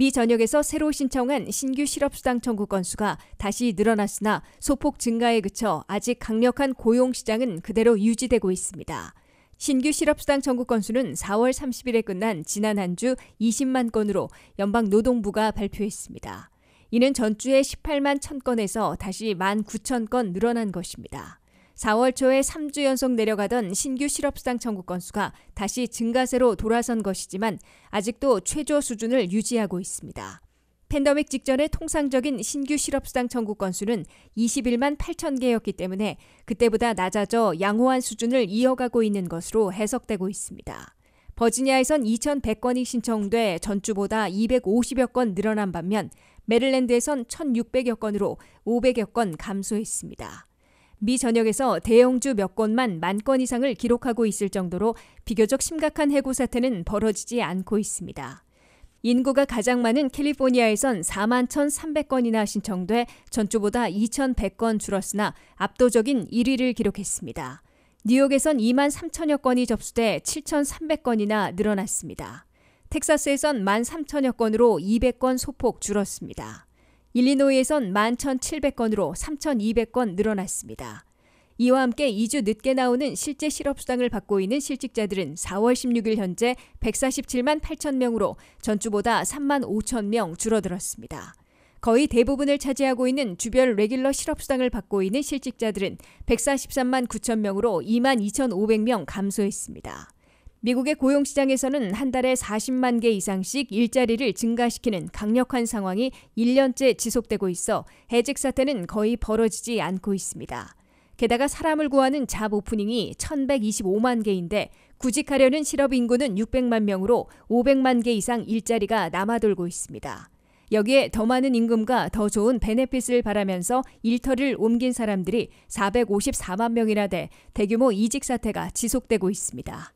미 전역에서 새로 신청한 신규 실업수당 청구 건수가 다시 늘어났으나 소폭 증가에 그쳐 아직 강력한 고용 시장은 그대로 유지되고 있습니다. 신규 실업수당 청구 건수는 4월 30일에 끝난 지난 한 주 20만 건으로 연방 노동부가 발표했습니다. 이는 전주에 18만 1 0건에서 다시 1만 9 0건 늘어난 것입니다. 4월 초에 3주 연속 내려가던 신규 실업수당 청구 건수가 다시 증가세로 돌아선 것이지만 아직도 최저 수준을 유지하고 있습니다. 팬더믹 직전의 통상적인 신규 실업수당 청구 건수는 21만 8천 개였기 때문에 그때보다 낮아져 양호한 수준을 이어가고 있는 것으로 해석되고 있습니다. 버지니아에선 2,100건이 신청돼 전주보다 250여 건 늘어난 반면 메릴랜드에선 1,600여 건으로 500여 건 감소했습니다. 미 전역에서 대형주 몇 곳만 만 건 이상을 기록하고 있을 정도로 비교적 심각한 해고 사태는 벌어지지 않고 있습니다. 인구가 가장 많은 캘리포니아에선 4만 1,300건이나 신청돼 전주보다 2,100건 줄었으나 압도적인 1위를 기록했습니다. 뉴욕에선 2만 3천여 건이 접수돼 7,300건이나 늘어났습니다. 텍사스에선 1만 3천여 건으로 200건 소폭 줄었습니다. 일리노이에선 11,700건으로 3,200건 늘어났습니다. 이와 함께 2주 늦게 나오는 실제 실업수당을 받고 있는 실직자들은 4월 16일 현재 147만 8천 명으로 전주보다 3만 5천 명 줄어들었습니다. 거의 대부분을 차지하고 있는 주별 레귤러 실업수당을 받고 있는 실직자들은 143만 9천 명으로 2만 2,500명 감소했습니다. 미국의 고용 시장에서는 한 달에 40만 개 이상씩 일자리를 증가시키는 강력한 상황이 1년째 지속되고 있어 해직 사태는 거의 벌어지지 않고 있습니다. 게다가 사람을 구하는 잡 오프닝이 1,125만 개인데 구직하려는 실업 인구는 600만 명으로 500만 개 이상 일자리가 남아돌고 있습니다. 여기에 더 많은 임금과 더 좋은 베네핏을 바라면서 일터를 옮긴 사람들이 454만 명이라돼 대규모 이직 사태가 지속되고 있습니다.